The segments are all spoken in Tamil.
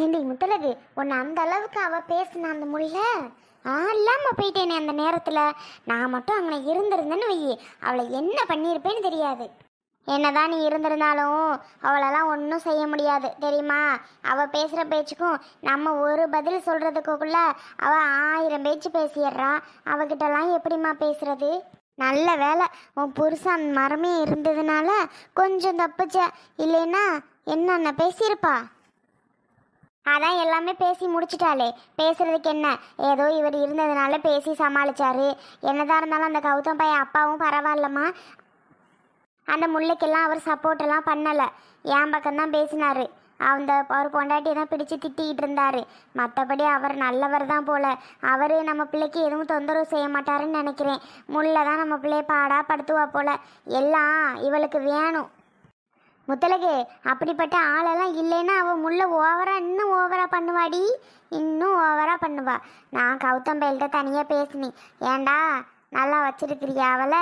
ஏண்டி முத்தலகு உன்னை அந்த அளவுக்கு அவள் பேசின அந்த முள்ள ஆ இல்லாமல் போயிட்டேனே அந்த நேரத்தில் நான் மட்டும் அங்கே இருந்திருந்தேன்னு வையி அவளை என்ன பண்ணியிருப்பேன்னு தெரியாது என்னதான் நீ இருந்திருந்தாலும் அவளெல்லாம் ஒன்றும் செய்ய முடியாது தெரியுமா அவள் பேசுகிற பேச்சுக்கும் நம்ம ஒரு பதில் சொல்கிறதுக்குள்ள அவள் ஆயிரம் பேச்சு பேசிடுறா அவகிட்டலாம் எப்படிம்மா பேசுறது நல்ல வேலை உன் புருஷன் மரமே இருந்ததுனால கொஞ்சம் தப்புச்ச இல்லைன்னா என்னென்ன பேசியிருப்பா அதான் எல்லாமே பேசி முடிச்சிட்டாளே பேசுறதுக்கு என்ன ஏதோ இவர் இருந்ததுனால பேசி சமாளிச்சாரு என்னதான் இருந்தாலும் அந்த கௌதம் பையன் அப்பாவும் பரவாயில்லம்மா அந்த முல்லைக்கெல்லாம் அவர் சப்போர்ட் எல்லாம் பண்ணலை என் பக்கம்தான் பேசினாரு அந்த அவர் பொண்டாட்டி தான் பிடிச்சு திட்டிகிட்டு இருந்தாரு மற்றபடி அவர் நல்லவர் தான் போல அவர் நம்ம பிள்ளைக்கு எதுவும் தொந்தரவு செய்ய மாட்டாருன்னு நினைக்கிறேன் முல்லை தான் நம்ம பிள்ளைய பாடா படுத்துவா போல எல்லாம் இவளுக்கு வேணும் முத்தலகே அப்படிப்பட்ட ஆளெல்லாம் இல்லைன்னா அவள் முள்ள ஓவராக இன்னும் ஓவராக பண்ணுவாடி இன்னும் ஓவராக பண்ணுவா நான் கௌதம் கௌதம்பேல்கிட்ட தனியாக பேசினேன் ஏண்டா நல்லா வச்சுருக்கிறியா அவளை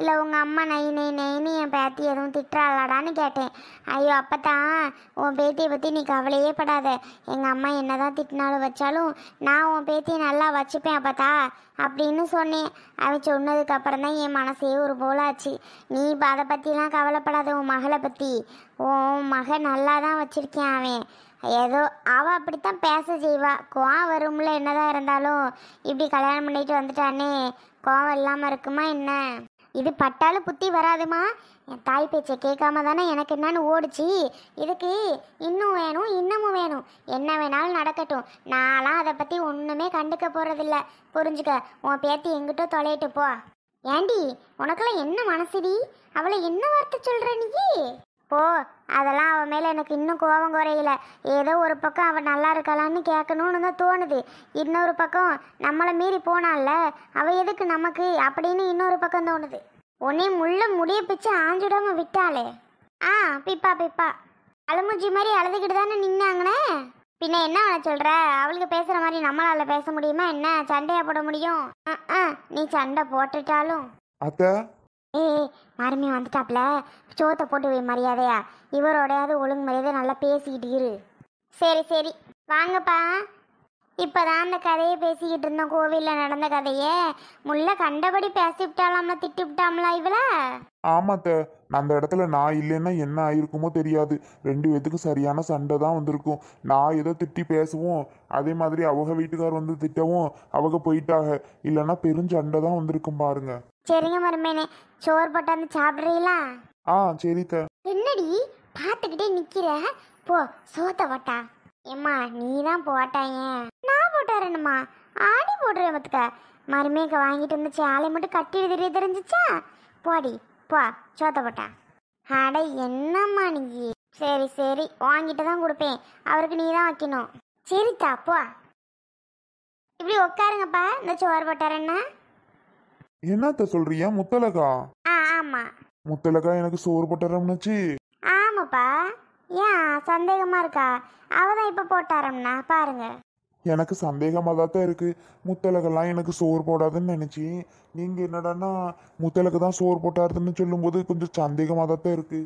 இல்லை உங்கள் அம்மா நை நை நைன்னு என் பேத்தி எதுவும் திட்டுறாளாடான்னு கேட்டேன் ஐயோ அப்போ தான் உன் பேத்தியை பற்றி நீ கவலையே படாத எங்கள் அம்மா என்ன தான் திட்டினாலும் வச்சாலும் நான் உன் பேத்தியை நல்லா வச்சுப்பேன் அப்பத்தா அப்படின்னு சொன்னேன் அவன் சொன்னதுக்கப்புறம் தான் என் மனசே ஒரு போலாச்சு நீ இப்போ அதை பற்றிலாம் கவலைப்படாத உன் மகளை பற்றி உன் மகன் நல்லா தான் வச்சுருக்கேன் அவன் ஏதோ அவள் அப்படித்தான் பேச செய்வா கோவம் வரும்ல என்னதான் இருந்தாலும் இப்படி கல்யாணம் பண்ணிட்டு வந்துட்டானே கோவம் இல்லாமல் இருக்குமா என்ன இது பட்டாலும் புத்தி வராதுமா என் தாய் பேச்சை கேட்காம தானே எனக்கு என்னன்னு ஓடுச்சு இதுக்கு இன்னும் வேணும் இன்னமும் வேணும் என்ன வேணாலும் நடக்கட்டும் நான்லாம் அதை பற்றி ஒன்றுமே கண்டுக்க போகிறதில்ல புரிஞ்சுக்க உன் பேத்தி எங்கிட்டோ தொலையிட்டு போ ஏண்டி உனக்கெல்லாம் என்ன மனசுடி அவளை என்ன வார்த்தை சொல்கிற நீ போ அதெல்லாம் அவன் மேலே எனக்கு இன்னும் கோபம் குறையில ஏதோ ஒரு பக்கம் அவன் நல்லா இருக்கலான்னு கேட்கணும்னு தான் தோணுது இன்னொரு பக்கம் நம்மளை மீறி போனால அவள் எதுக்கு நமக்கு அப்படின்னு இன்னொரு பக்கம் தோணுது உன்னே முள்ள முடிய பிச்சு ஆஞ்சுடாம விட்டாளே ஆ பிப்பா பிப்பா அழுமூஞ்சி மாதிரி அழுதுகிட்டு தானே நின்னாங்கண்ணே பின்ன என்ன அவனை சொல்கிற அவளுக்கு பேசுகிற மாதிரி நம்மளால் பேச முடியுமா என்ன சண்டையா போட முடியும் ஆ நீ சண்டை போட்டுட்டாலும் அத்தை ஏய் மருமையை வந்துட்டாப்ல சோத்தை போட்டு போய் மரியாதையா இவரோடையாவது ஒழுங்கு மரியாதை நல்லா பேசிக்கிட்டு இரு சரி சரி வாங்கப்பா இப்போதான் அந்த கதையை பேசிக்கிட்டு இருந்தோம் கோவிலில் நடந்த கதையை முல்லை கண்டபடி பேசி பேசிவிட்டாலாம்ல திட்டிவிட்டாம்ல இவள ஆமாத்த அந்த இடத்துல நான் இல்லைன்னா என்ன ஆயிருக்குமோ தெரியாது ரெண்டு பேத்துக்கு சரியான சண்டை தான் வந்திருக்கும் நான் ஏதோ திட்டி பேசுவோம் அதே மாதிரி அவங்க வீட்டுக்கார் வந்து திட்டவும் அவங்க போயிட்டாங்க இல்லைன்னா பெரும் சண்டை தான் வந்திருக்கும் பாருங்க சரிங்க மருமேனே சோறு போட்டாந்து சாப்பிட்றீங்களா ஆ சரித்த என்னடி பார்த்துக்கிட்டே நிற்கிற போ சோத்த பட்டா ஏம்மா நீ தான் போட்டாயே போட்டாரணுமா ஆடி போடுறேன் பத்துக்க மருமேக வாங்கிட்டு வந்து ஆளை மட்டும் கட்டி தெரிய தெரிஞ்சிச்சா போடி போ சோத்த போட்டா அட என்னம்மா நீ சரி சரி வாங்கிட்டு தான் கொடுப்பேன் அவருக்கு நீ தான் வைக்கணும் சரித்தா போ இப்படி உட்காருங்கப்பா இந்த சோறு போட்டாரண்ணா என்னத்த சொல்றியா முத்தலகா ஆ ஆமா முத்தலகா எனக்கு சோறு போட்டாரம்னுச்சு ஆமாப்பா ஏன் சந்தேகமா இருக்கா அவதான் இப்ப போட்டாரம்னா பாருங்க எனக்கு சந்தேகமாக தான் தான் இருக்குது முத்தலகெல்லாம் எனக்கு சோறு போடாதுன்னு நினச்சி நீங்கள் என்னடான்னா முத்தலகு தான் சோறு போட்டாருதுன்னு சொல்லும்போது கொஞ்சம் சந்தேகமாக தான் தான் இருக்குது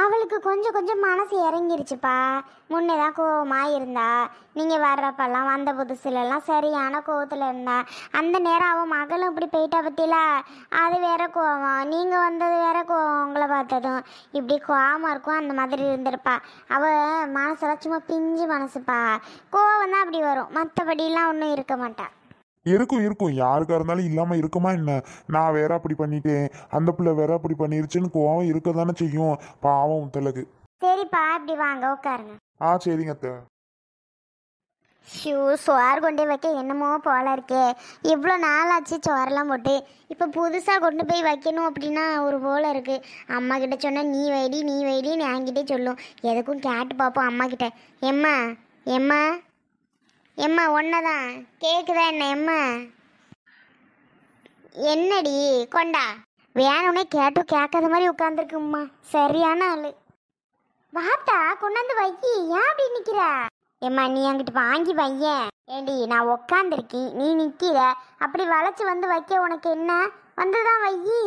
அவளுக்கு கொஞ்சம் கொஞ்சம் மனசு இறங்கிருச்சுப்பா முன்னே தான் கோவமாக இருந்தா நீங்கள் வர்றப்பெல்லாம் வந்த புதுசுலலாம் சரியான கோவத்தில் இருந்தா அந்த நேரம் அவன் மகளும் இப்படி போயிட்டா பற்றிலா அது வேற கோவம் நீங்கள் வந்தது வேற கோவம் உங்களை பார்த்ததும் இப்படி கோவமாக இருக்கும் அந்த மாதிரி இருந்திருப்பா அவள் மனசெல்லாம் சும்மா பிஞ்சு மனசுப்பா கோவம் தான் அப்படி வரும் மற்றபடிலாம் ஒன்றும் இருக்க மாட்டாள் இருக்கும் இருக்கும் யாருக்காக இருந்தாலும் இல்லாமல் இருக்குமா என்ன நான் வேற அப்படி பண்ணிட்டேன் அந்த பிள்ளை வேற அப்படி பண்ணிருச்சுன்னு கோவம் இருக்க தானே செய்யும் பாவம் உத்தலகு சரிப்பா அப்படி வாங்க உட்காருங்க ஆ சரிங்க அத்தை ஷூ சோறு கொண்டு வைக்க என்னமோ போல இருக்கே இவ்வளோ நாள் ஆச்சு சோறெல்லாம் போட்டு இப்போ புதுசாக கொண்டு போய் வைக்கணும் அப்படின்னா ஒரு போல இருக்கு அம்மா கிட்ட சொன்னால் நீ வைடி நீ வைடி என்கிட்டே சொல்லும் எதுக்கும் கேட்டு பார்ப்போம் அம்மா கிட்ட எம்மா எம்மா எம்மா ஒன்றை தான் கேட்குதா என்ன எம்மா என்னடி கொண்டா வேணும்னே கேட்டு கேட்காத மாதிரி உட்காந்துருக்கும்மா சரியான ஆள் வாத்தா கொண்டாந்து வைக்கி ஏன் அப்படி நிற்கிற எம்மா நீ என்கிட்ட வாங்கி வையேன் ஏண்டி நான் உக்காந்துருக்கேன் நீ நிற்கிற அப்படி வளைச்சி வந்து வைக்க உனக்கு என்ன வந்துதான் வையி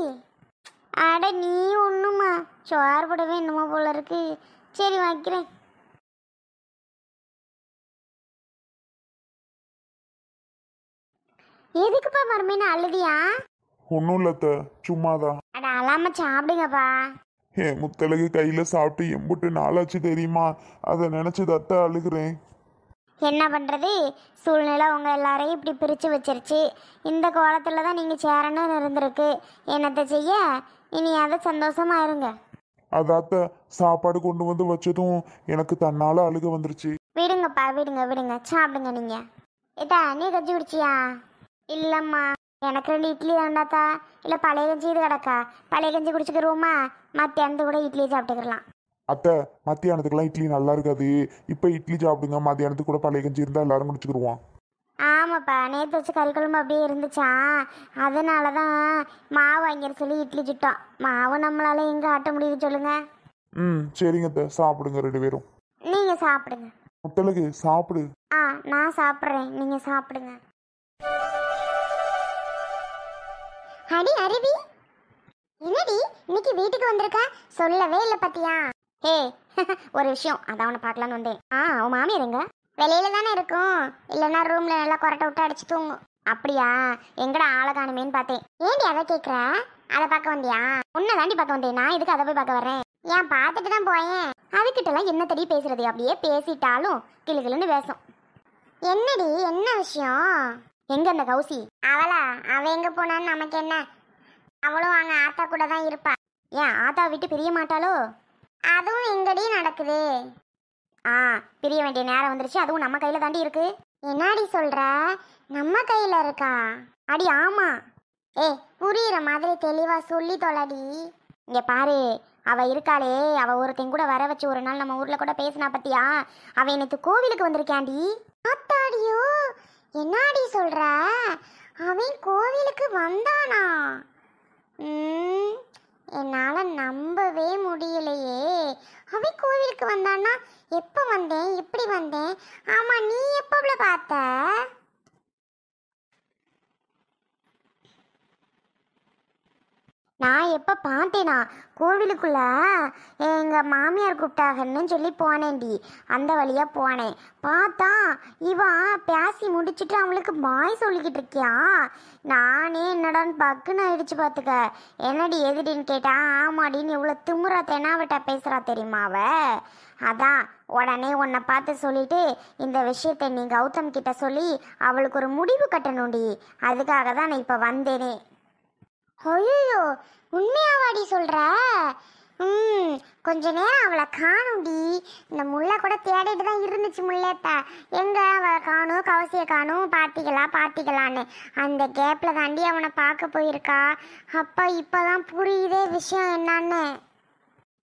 அட நீ ஒன்றுமா சோறு போடவே என்னமோ போல இருக்கு சரி வைக்கிறேன் எதுக்குப்பா மறுமையின அழுதியா ஒன்றும் இல்லத்த சும்மாதான் அட அழாம சாப்பிடுங்கப்பா ஏ முத்தலகு கையில சாப்பிட்டு எம்புட்டு நாளாச்சு தெரியுமா அத நினைச்சு தத்த அழுகிறேன் என்ன பண்ணுறது சூழ்நிலை உங்க எல்லாரையும் இப்படி பிரித்து வச்சிருச்சு இந்த கோலத்துல தான் நீங்கள் சேரணும்னு இருந்திருக்கு என்னத்தை செய்ய இனி அதை சந்தோஷமா இருங்க அதாத்த சாப்பாடு கொண்டு வந்து வச்சதும் எனக்கு தன்னால அழுக வந்துருச்சு விடுங்கப்பா விடுங்க விடுங்க சாப்பிடுங்க நீங்கள் இதா நீ கஞ்சி குடிச்சியா இல்லைம்மா எனக்கு ரெண்டு இட்லி வேண்டாத்தா இல்லை பழைய கஞ்சி இது கிடக்கா பழைய கஞ்சி குடிச்சுக்கிறோமா மத்தியானத்து கூட இட்லி சாப்பிட்டுக்கலாம் அத்தை மத்தியானத்துக்குலாம் இட்லி நல்லா இருக்காது இப்போ இட்லி சாப்பிடுங்க மத்தியானத்துக்கு கூட பழைய கஞ்சி இருந்தால் எல்லாரும் குடிச்சுக்கிடுவோம் ஆமாப்பா நேற்று வச்சு கறி குழம்பு அப்படியே இருந்துச்சா அதனாலதான் தான் மாவு வாங்கிட சொல்லி இட்லி சுட்டோம் மாவு நம்மளால எங்க ஆட்ட முடியுது சொல்லுங்க ம் சரிங்க அத்தை சாப்பிடுங்க ரெண்டு பேரும் நீங்க சாப்பிடுங்க முட்டலுக்கு சாப்பிடு ஆ நான் சாப்பிட்றேன் நீங்க சாப்பிடுங்க அடி அருவி என்னடி இன்னைக்கு வீட்டுக்கு வந்திருக்க சொல்லவே இல்லை பாத்தியா ஹே ஒரு விஷயம் அதான் அவனை பார்க்கலான்னு வந்தேன் ஆ அவன் மாமி இருங்க வெளியில தானே இருக்கும் இல்லைன்னா ரூம்ல நல்லா கொரட்டை விட்டு அடிச்சு தூங்கும் அப்படியா எங்கடா ஆளை பார்த்தேன் ஏண்டி அதை கேட்குற அதை பார்க்க வந்தியா உன்னை தாண்டி பார்க்க வந்தேன் நான் இதுக்கு அதை போய் பார்க்க வரேன் ஏன் பார்த்துட்டு தான் போயேன் அதுக்கிட்டலாம் என்ன தடி பேசுறது அப்படியே பேசிட்டாலும் கிளுகிளுன்னு பேசும் என்னடி என்ன விஷயம் எங்க அந்த கௌசி அவளா அவ எங்க போனான்னு நமக்கு என்ன அவளும் அங்க ஆத்தா கூட தான் இருப்பா ஏன் ஆத்தா விட்டு பிரிய மாட்டாளோ அதுவும் எங்கடி நடக்குது ஆ பிரிய வேண்டிய நேரம் வந்துருச்சு அதுவும் நம்ம கையில தாண்டி இருக்கு என்னாடி சொல்ற நம்ம கையில இருக்கா அடி ஆமா ஏ புரியுற மாதிரி தெளிவா சொல்லி தொலடி இங்க பாரு அவ இருக்காளே அவ ஒருத்தையும் கூட வர வச்சு ஒரு நாள் நம்ம ஊர்ல கூட பேசினா பத்தியா அவ எனக்கு கோவிலுக்கு வந்திருக்காண்டி ஆத்தாடியோ என்னாடி சொல்ற அவன் கோவிலுக்கு வந்தானா என்னால் நம்பவே முடியலையே அவன் கோவிலுக்கு வந்தான்னா எப்போ வந்தேன் எப்படி வந்தேன் ஆமாம் நீ எப்போ பார்த்த நான் எப்போ பார்த்தேனா கோவிலுக்குள்ள எங்கள் மாமியார் கூப்பிட்டாகன்னு சொல்லி போனேன்டி அந்த வழியாக போனேன் பார்த்தா இவன் பேசி முடிச்சுட்டு அவளுக்கு பாய் சொல்லிக்கிட்டு இருக்கியா நானே என்னடான்னு பக்குன்னு ஆயிடுச்சு பார்த்துக்க என்னடி எதுடின்னு கேட்டா ஆமாடின்னு இவ்வளோ திமுறா தெனாவட்டா பேசுகிறா தெரியுமா அவ அதான் உடனே உன்னை பார்த்து சொல்லிட்டு இந்த விஷயத்தை நீ கௌதம் கிட்ட சொல்லி அவளுக்கு ஒரு முடிவு கட்டணும்டி அதுக்காக தான் நான் இப்போ வந்தேனே ஐயோ உண்மையாவாடி சொல்கிற ம் கொஞ்ச நேரம் அவளை காணும்டி இந்த முல்லை கூட தேடிட்டு தான் இருந்துச்சு முல்லைத்த எங்கே அவளை காணும் கவசியை காணும் பார்த்திக்கலாம் பார்த்திக்கலான்னு அந்த கேப்பில் தாண்டி அவனை பார்க்க போயிருக்கா அப்பா இப்போ தான் புரியுதே விஷயம் என்னன்னு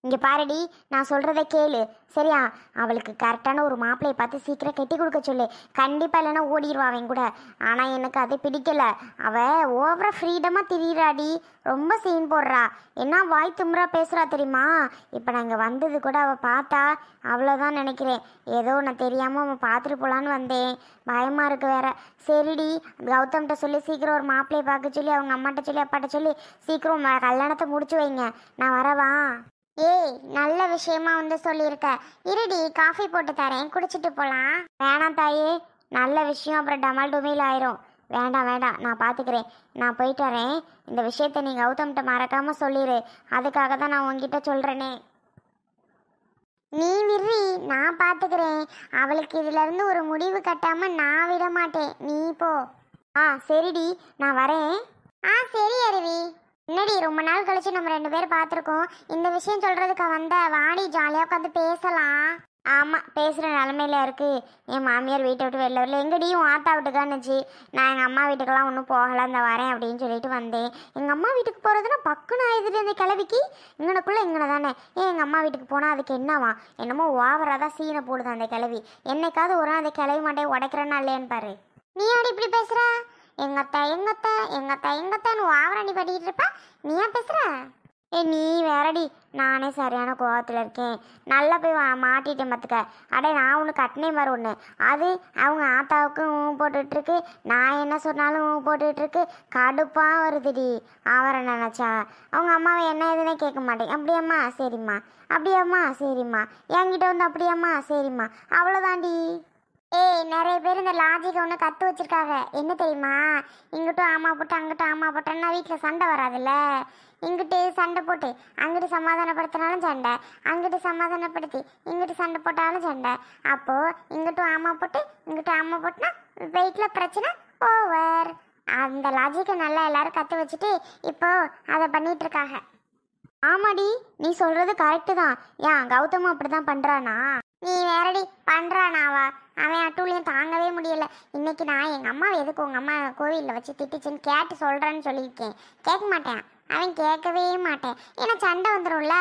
இங்கே பாருடி நான் சொல்கிறத கேளு சரியா அவளுக்கு கரெக்டான ஒரு மாப்பிள்ளையை பார்த்து சீக்கிரம் கட்டி கொடுக்க சொல்லு கண்டிப்பாக இல்லைன்னா ஓடிடுவான் கூட ஆனால் எனக்கு அது பிடிக்கலை அவள் ஓவராக ஃப்ரீடமாக திரியிறாடி ரொம்ப சீன் போடுறா என்ன வாய் திமுறா பேசுகிறா தெரியுமா இப்போ நாங்கள் வந்தது கூட அவள் பார்த்தா அவ்வளோதான் நினைக்கிறேன் ஏதோ நான் தெரியாமல் அவன் பார்த்துட்டு போகலான்னு வந்தேன் பயமாக இருக்கு வேற சரிடி கௌதம்கிட்ட சொல்லி சீக்கிரம் ஒரு மாப்பிள்ளையை பார்க்க சொல்லி அவங்க அம்மாட்ட சொல்லி அப்பாட்ட சொல்லி சீக்கிரம் கல்யாணத்தை முடிச்சு வைங்க நான் வரவா ஏய் நல்ல விஷயமா வந்து சொல்லியிருக்க இருடி காஃபி போட்டு தரேன் குடிச்சிட்டு போகலாம் வேணாம் தாயே நல்ல விஷயம் அப்புறம் டமால் டுமையில் ஆயிரும் வேண்டாம் வேண்டாம் நான் பார்த்துக்கிறேன் நான் போயிட்டு வரேன் இந்த விஷயத்தை நீ கௌதம்கிட்ட மறக்காமல் சொல்லிடு அதுக்காக தான் நான் உங்ககிட்ட சொல்கிறேனே நீ விர்றி நான் பார்த்துக்கிறேன் அவளுக்கு இதிலிருந்து ஒரு முடிவு கட்டாமல் நான் விட மாட்டேன் நீ போ ஆ சரிடி நான் வரேன் ஆ சரி அருவி என்னடி ரொம்ப நாள் கழிச்சு நம்ம ரெண்டு பேரும் பார்த்துருக்கோம் இந்த விஷயம் சொல்கிறதுக்கு வந்த வாணி ஜாலியாக உட்காந்து பேசலாம் ஆமாம் பேசுகிற நிலமையில இருக்குது என் மாமியார் வீட்டை விட்டு வெளில வரல எங்கடியும் ஆத்தா விட்டுக்கான்னுச்சு நான் எங்கள் அம்மா வீட்டுக்கெல்லாம் ஒன்றும் போகல இந்த வரேன் அப்படின்னு சொல்லிட்டு வந்தேன் எங்கள் அம்மா வீட்டுக்கு போகிறதுனா பக்குன்னு ஆயிடுது இந்த கிளவிக்கு இங்கனக்குள்ளே இங்கே தானே ஏன் எங்கள் அம்மா வீட்டுக்கு போனால் அதுக்கு என்னவா என்னமோ ஓவராக தான் சீனை போடுது அந்த கிளவி என்னைக்காவது ஒரு நாள் அந்த கிளவி மாட்டே உடைக்கிறேன்னா இல்லையான்னு பாரு நீ அப்படி இப்படி பேசுகிற எங்கத்த எங்கத்த எங்கத்த எங்கத்தன்னு ஆவரணி படிக்கிட்டு இருப்ப நீயா பேசுற ஏ நீ வேறடி நானே சரியான கோபத்தில் இருக்கேன் நல்லா போய் வா மாட்டிட்டேன் பார்த்துக்க அடே நான் ஒன்று கட்டினே மாதிரி ஒன்று அது அவங்க ஆத்தாவுக்கும் ஊ போட்டுட்ருக்கு நான் என்ன சொன்னாலும் ஊ போட்டுட்ருக்கு கடுப்பாக வருதுடி அவரை நினச்சா அவங்க அம்மாவை என்ன எதுனே கேட்க மாட்டேன் அப்படியாம்மா சரிம்மா அப்படியாம்மா சரிம்மா என்கிட்ட வந்து அப்படியாம்மா சரிம்மா அவ்வளோதாண்டி ஏய் நிறைய பேர் இந்த லாஜிக் ஒன்று கற்று வச்சிருக்காங்க என்ன தெரியுமா இங்கிட்டும் ஆமா போட்டு அங்கிட்டும் ஆமா போட்டேன்னா வீட்டில் சண்டை வராதுல்ல இங்கிட்டு சண்டை போட்டு அங்கிட்டு சமாதானப்படுத்தினாலும் சண்டை அங்கிட்டு சமாதானப்படுத்தி இங்கிட்டு சண்டை போட்டாலும் சண்டை அப்போது இங்கிட்டும் ஆமா போட்டு இங்கிட்டும் ஆமா போட்டுனா வெயிட்டில் பிரச்சனை ஓவர் அந்த லாஜிக்கை நல்லா எல்லாரும் கற்று வச்சுட்டு இப்போது அதை பண்ணிகிட்ருக்காங்க ஆமாடி நீ சொல்கிறது கரெக்டு தான் ஏன் கௌதமும் அப்படி தான் பண்ணுறானா நீ வேறடி பண்ணுறானாவா அவன் அட்டூலையும் தாங்கவே முடியல இன்னைக்கு நான் எங்கள் அம்மா எதுக்கு உங்கள் அம்மா கோவிலில் வச்சு திட்டுச்சுன்னு கேட்டு சொல்கிறேன்னு சொல்லியிருக்கேன் கேட்க மாட்டேன் அவன் கேட்கவே மாட்டேன் ஏன்னா சண்டை வந்துடும்ல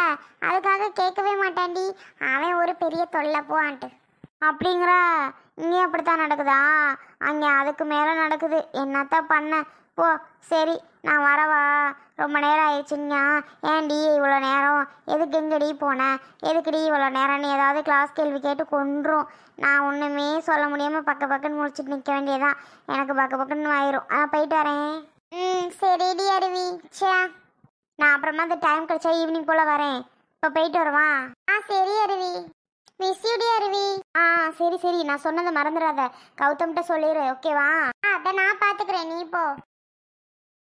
அதுக்காக கேட்கவே மாட்டேன்டி அவன் ஒரு பெரிய தொல்லை போவான்ட்டு அப்படிங்கிற இங்கே அப்படித்தான் நடக்குதா அங்கே அதுக்கு மேலே நடக்குது என்னத்தான் பண்ண போ சரி நான் வரவா ரொம்ப நேரம் ஏன் ஏன்டி இவ்வளோ நேரம் எதுக்கு எங்கடி போனேன் எதுக்குடி இவ்வளோ நேரம்னு ஏதாவது கிளாஸ் கேள்வி கேட்டு கொன்றும் நான் ஒன்றுமே சொல்ல முடியாமல் பக்க பக்கன்னு முடிச்சுட்டு நிற்க வேண்டியதான் எனக்கு பக்க பக்கன்னு ஆயிரும் ஆனால் போயிட்டு வரேன் ம் சரிடி அருவி சே நான் அப்புறமா அந்த டைம் கிடைச்சா ஈவினிங் போல் வரேன் இப்போ போயிட்டு வருவா ஆ சரி அருவி மிஸ் யூடி அருவி ஆ சரி சரி நான் சொன்னதை மறந்துடாத கௌதம்கிட்ட சொல்லிடு ஓகேவா ஆ அதை நான் பார்த்துக்கிறேன் நீ போ